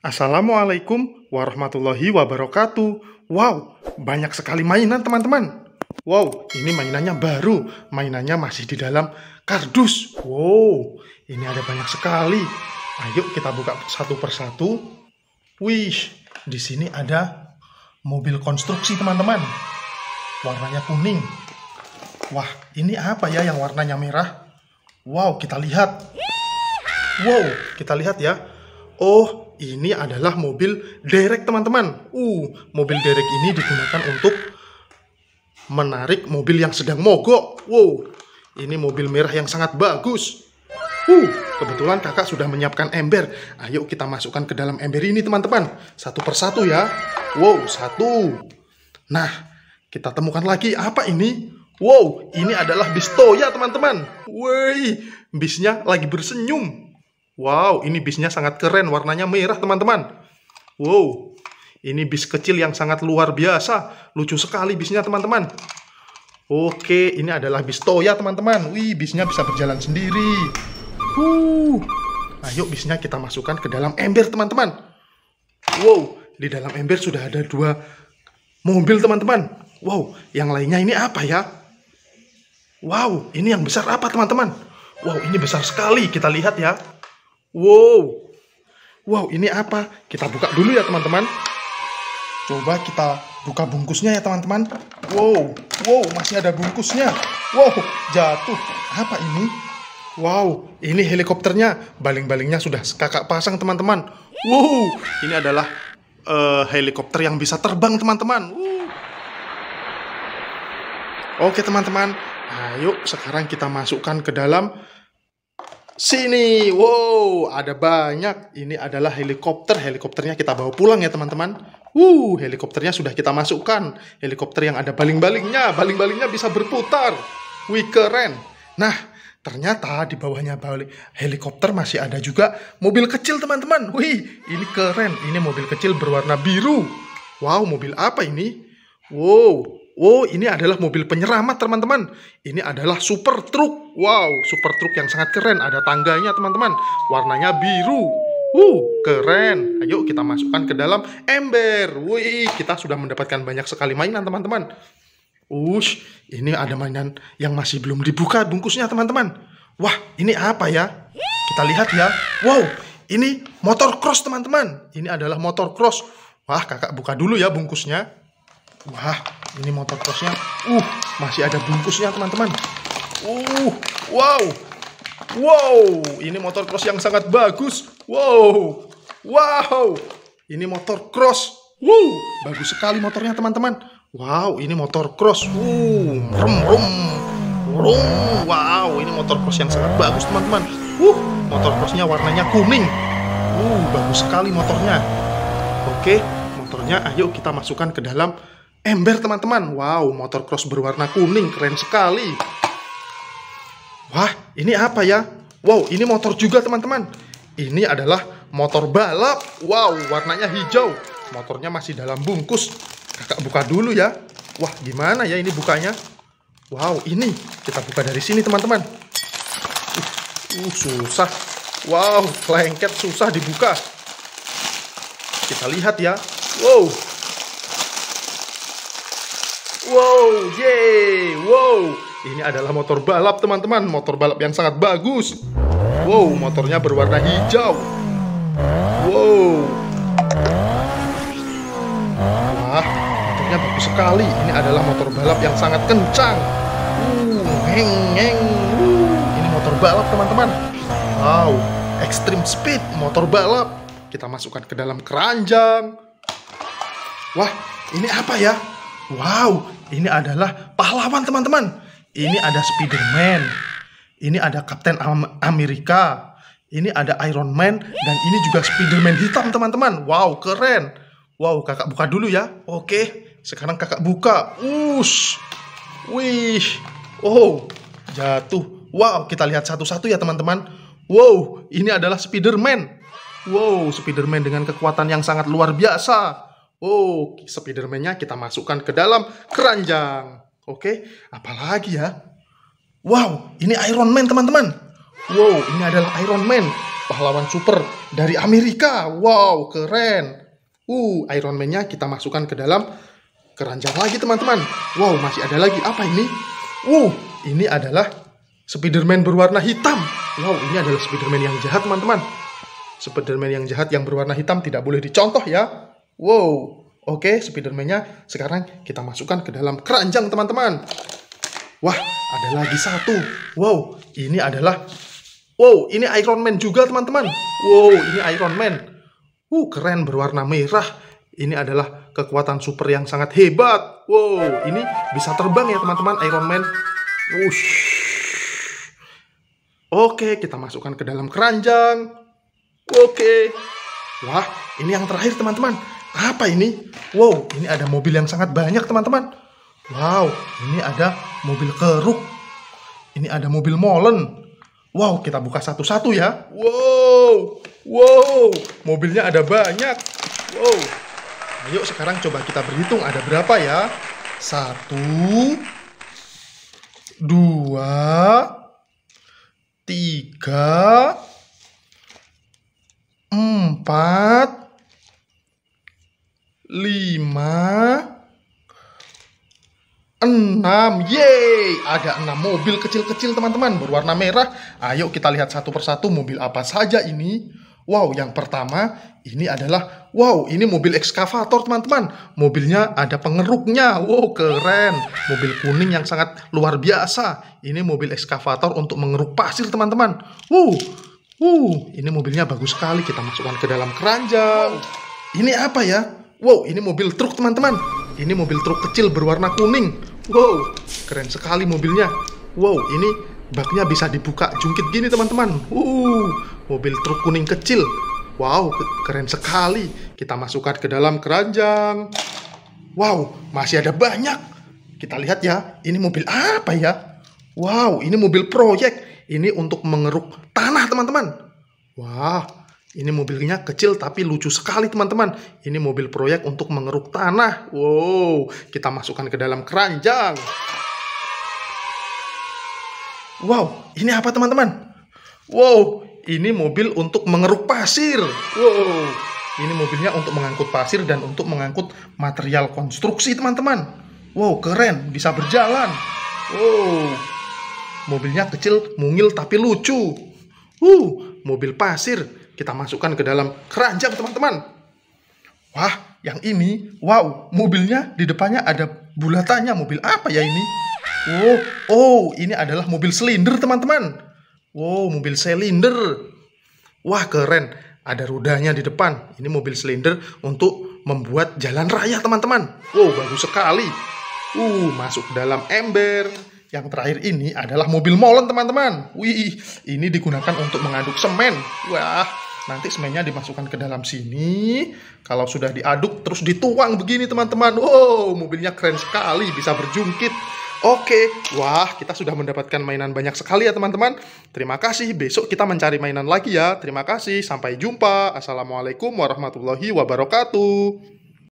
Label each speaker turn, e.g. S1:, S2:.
S1: Assalamualaikum warahmatullahi wabarakatuh. Wow, banyak sekali mainan teman-teman. Wow, ini mainannya baru. Mainannya masih di dalam kardus. Wow, ini ada banyak sekali. Ayo kita buka satu persatu. Wih, di sini ada mobil konstruksi teman-teman. Warnanya kuning. Wah, ini apa ya yang warnanya merah? Wow, kita lihat. Wow, kita lihat ya oh ini adalah mobil derek teman-teman. Uh, mobil derek ini digunakan untuk menarik mobil yang sedang mogok. Wow, ini mobil merah yang sangat bagus. Uh, kebetulan kakak sudah menyiapkan ember. Ayo kita masukkan ke dalam ember ini teman-teman. Satu persatu ya. Wow, satu. Nah, kita temukan lagi apa ini? Wow, ini adalah bis Toya teman-teman. Woi, bisnya lagi bersenyum. Wow, ini bisnya sangat keren, warnanya merah teman-teman. Wow, ini bis kecil yang sangat luar biasa. Lucu sekali bisnya teman-teman. Oke, ini adalah bis Toya teman-teman. Wih, bisnya bisa berjalan sendiri. Huh. Ayo nah, bisnya kita masukkan ke dalam ember teman-teman. Wow, di dalam ember sudah ada dua mobil teman-teman. Wow, yang lainnya ini apa ya? Wow, ini yang besar apa teman-teman? Wow, ini besar sekali. Kita lihat ya. Wow. Wow, ini apa? Kita buka dulu ya, teman-teman. Coba kita buka bungkusnya ya, teman-teman. Wow, wow, masih ada bungkusnya. Wow, jatuh. Apa ini? Wow, ini helikopternya. Baling-balingnya sudah kakak pasang, teman-teman. Wow, ini adalah uh, helikopter yang bisa terbang, teman-teman. Oke, teman-teman. Ayo, sekarang kita masukkan ke dalam sini. Wow, ada banyak. Ini adalah helikopter. Helikopternya kita bawa pulang ya, teman-teman. wow helikopternya sudah kita masukkan. Helikopter yang ada baling-balingnya. Baling-balingnya bisa berputar. Wih, keren. Nah, ternyata di bawahnya balik helikopter masih ada juga mobil kecil, teman-teman. Wih, ini keren. Ini mobil kecil berwarna biru. Wow, mobil apa ini? Wow, Wow oh, ini adalah mobil penyeramat teman-teman. Ini adalah super truk. Wow, super truk yang sangat keren. Ada tangganya, teman-teman. Warnanya biru. Uh, keren. Ayo kita masukkan ke dalam ember. Wih, kita sudah mendapatkan banyak sekali mainan, teman-teman. Ush, ini ada mainan yang masih belum dibuka bungkusnya, teman-teman. Wah, ini apa ya? Kita lihat ya. Wow, ini motor cross, teman-teman. Ini adalah motor cross. Wah, kakak buka dulu ya bungkusnya. Wah, ini motor crossnya. Uh, masih ada bungkusnya teman-teman. Uh, wow. Wow, ini motor cross yang sangat bagus. Wow. Wow. Ini motor cross. Wow, bagus sekali motornya teman-teman. Wow, ini motor cross. Uh, rum rum. Rum. Wow, ini motor cross yang sangat bagus teman-teman. Uh, motor crossnya warnanya kuning. Uh, bagus sekali motornya. Oke, motornya ayo kita masukkan ke dalam ember teman-teman. Wow, motor cross berwarna kuning, keren sekali. Wah, ini apa ya? Wow, ini motor juga teman-teman. Ini adalah motor balap. Wow, warnanya hijau. Motornya masih dalam bungkus. Kakak buka dulu ya. Wah, gimana ya ini bukanya? Wow, ini. Kita buka dari sini teman-teman. Uh, uh, susah. Wow, lengket susah dibuka. Kita lihat ya. Wow, Wow, yeay, wow. Ini adalah motor balap teman-teman, motor balap yang sangat bagus. Wow, motornya berwarna hijau. Wow. Wah, motornya bagus sekali. Ini adalah motor balap yang sangat kencang. Uh, heng, heng. Uh, ini motor balap teman-teman. Wow, extreme speed motor balap. Kita masukkan ke dalam keranjang. Wah, ini apa ya? Wow, ini adalah pahlawan teman-teman. Ini ada Spiderman. Ini ada Kapten Amerika. Ini ada Iron Man dan ini juga Spiderman hitam teman-teman. Wow, keren. Wow, kakak buka dulu ya. Oke, sekarang kakak buka. Us, Wih. Oh, jatuh. Wow, kita lihat satu-satu ya teman-teman. Wow, ini adalah Spiderman. Wow, Spiderman dengan kekuatan yang sangat luar biasa. Oh, Spiderman-nya kita masukkan ke dalam keranjang. Oke, apalagi ya? Wow, ini Iron Man teman-teman. Wow, ini adalah Iron Man, pahlawan super dari Amerika. Wow, keren. Uh, Iron Man-nya kita masukkan ke dalam keranjang lagi teman-teman. Wow, masih ada lagi. Apa ini? Uh, ini adalah Spiderman berwarna hitam. Wow, ini adalah Spiderman yang jahat teman-teman. Spiderman yang jahat yang berwarna hitam tidak boleh dicontoh ya. Wow, oke okay, Spiderman-nya sekarang kita masukkan ke dalam keranjang teman-teman. Wah, ada lagi satu. Wow, ini adalah Wow, ini Iron Man juga teman-teman. Wow, ini Iron Man. Uh, keren berwarna merah. Ini adalah kekuatan super yang sangat hebat. Wow, ini bisa terbang ya teman-teman Iron Man. Wush. Oke, kita masukkan ke dalam keranjang. Oke. Wah, ini yang terakhir teman-teman apa ini? Wow, ini ada mobil yang sangat banyak teman-teman. Wow, ini ada mobil keruk. Ini ada mobil molen. Wow, kita buka satu-satu ya. Wow, wow, mobilnya ada banyak. Wow, ayo sekarang coba kita berhitung ada berapa ya. Satu, dua, tiga, ada enam mobil kecil-kecil teman-teman berwarna merah. Ayo kita lihat satu persatu mobil apa saja ini. Wow, yang pertama ini adalah wow, ini mobil ekskavator teman-teman. Mobilnya ada pengeruknya. Wow, keren. Mobil kuning yang sangat luar biasa. Ini mobil ekskavator untuk mengeruk pasir teman-teman. Wow. Wow, ini mobilnya bagus sekali. Kita masukkan ke dalam keranjang. Ini apa ya? Wow, ini mobil truk teman-teman. Ini mobil truk kecil berwarna kuning. Wow, keren sekali mobilnya. Wow, ini baknya bisa dibuka jungkit gini teman-teman. Uh, mobil truk kuning kecil. Wow, keren sekali. Kita masukkan ke dalam keranjang. Wow, masih ada banyak. Kita lihat ya, ini mobil apa ya? Wow, ini mobil proyek. Ini untuk mengeruk tanah teman-teman. Wah, wow, ini mobilnya kecil tapi lucu sekali teman-teman. Ini mobil proyek untuk mengeruk tanah. Wow, kita masukkan ke dalam keranjang. Wow, ini apa teman-teman? Wow, ini mobil untuk mengeruk pasir. Wow, ini mobilnya untuk mengangkut pasir dan untuk mengangkut material konstruksi teman-teman. Wow, keren, bisa berjalan. Wow, mobilnya kecil, mungil tapi lucu. Uh, mobil pasir kita masukkan ke dalam keranjang, teman-teman. Wah, yang ini, wow, mobilnya di depannya ada bulatannya. Mobil apa ya ini? Oh, oh, ini adalah mobil silinder, teman-teman. Wow, mobil silinder. Wah, keren. Ada rodanya di depan. Ini mobil silinder untuk membuat jalan raya, teman-teman. Wow, bagus sekali. Uh, masuk ke dalam ember. Yang terakhir ini adalah mobil molen, teman-teman. Wih, ini digunakan untuk mengaduk semen. Wah, Nanti semennya dimasukkan ke dalam sini. Kalau sudah diaduk terus dituang begini teman-teman. Wow, oh, mobilnya keren sekali, bisa berjungkit. Oke, wah kita sudah mendapatkan mainan banyak sekali ya teman-teman. Terima kasih, besok kita mencari mainan lagi ya. Terima kasih, sampai jumpa. Assalamualaikum warahmatullahi wabarakatuh.